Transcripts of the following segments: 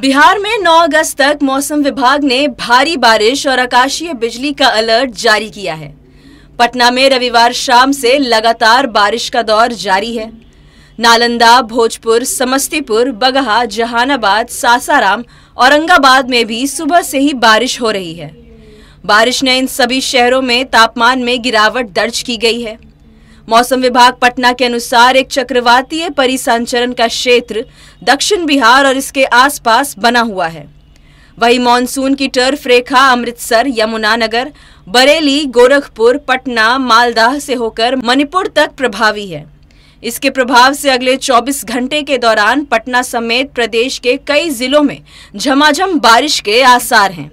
बिहार में 9 अगस्त तक मौसम विभाग ने भारी बारिश और आकाशीय बिजली का अलर्ट जारी किया है पटना में रविवार शाम से लगातार बारिश का दौर जारी है नालंदा भोजपुर समस्तीपुर बगहा जहानाबाद सासाराम औरंगाबाद में भी सुबह से ही बारिश हो रही है बारिश ने इन सभी शहरों में तापमान में गिरावट दर्ज की गई है मौसम विभाग पटना के अनुसार एक चक्रवातीय परिसंचरण का क्षेत्र दक्षिण बिहार और इसके आसपास बना हुआ है वही मानसून की टर्फ रेखा अमृतसर यमुनानगर बरेली गोरखपुर पटना मालदाह से होकर मणिपुर तक प्रभावी है इसके प्रभाव से अगले 24 घंटे के दौरान पटना समेत प्रदेश के कई जिलों में झमाझम बारिश के आसार हैं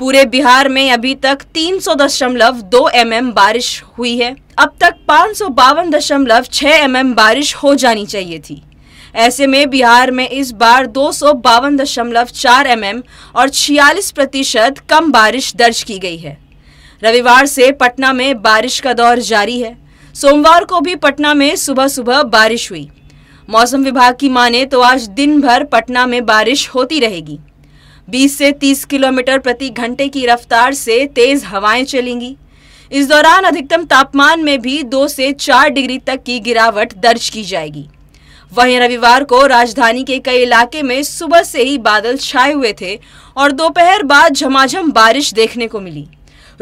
पूरे बिहार में अभी तक तीन सौ दशमलव दो एम एम बारिश हुई है अब तक पाँच सौ बावन दशमलव छः एम एम बारिश हो जानी चाहिए थी ऐसे में बिहार में इस बार दो सौ बावन दशमलव चार एम एम और छियालीस प्रतिशत कम बारिश दर्ज की गई है रविवार से पटना में बारिश का दौर जारी है सोमवार को भी पटना में सुबह सुबह बारिश हुई मौसम विभाग की माने तो आज दिन भर पटना में बारिश होती रहेगी 20 से 30 किलोमीटर प्रति घंटे की रफ्तार से तेज हवाएं चलेंगी इस दौरान अधिकतम तापमान में भी दो से चार डिग्री तक की गिरावट दर्ज की जाएगी वहीं रविवार को राजधानी के कई इलाके में सुबह से ही बादल छाए हुए थे और दोपहर बाद झमाझम बारिश देखने को मिली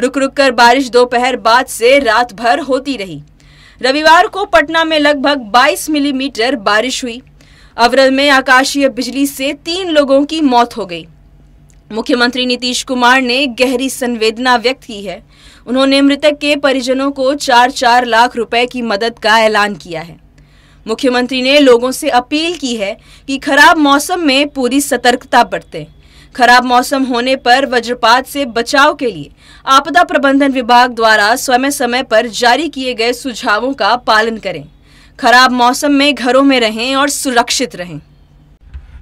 रुक रुक कर बारिश दोपहर बाद से रात भर होती रही रविवार को पटना में लगभग 22 मिलीमीटर बारिश हुई अवरल में आकाशीय बिजली से तीन लोगों की मौत हो गई मुख्यमंत्री नीतीश कुमार ने गहरी संवेदना व्यक्त की है उन्होंने मृतक के परिजनों को चार चार लाख रुपए की मदद का ऐलान किया है मुख्यमंत्री ने लोगों से अपील की है कि खराब मौसम में पूरी सतर्कता बरतें खराब मौसम होने पर वज्रपात से बचाव के लिए आपदा प्रबंधन विभाग द्वारा समय समय पर जारी किए गए सुझावों का पालन करें खराब मौसम में घरों में रहें और सुरक्षित रहें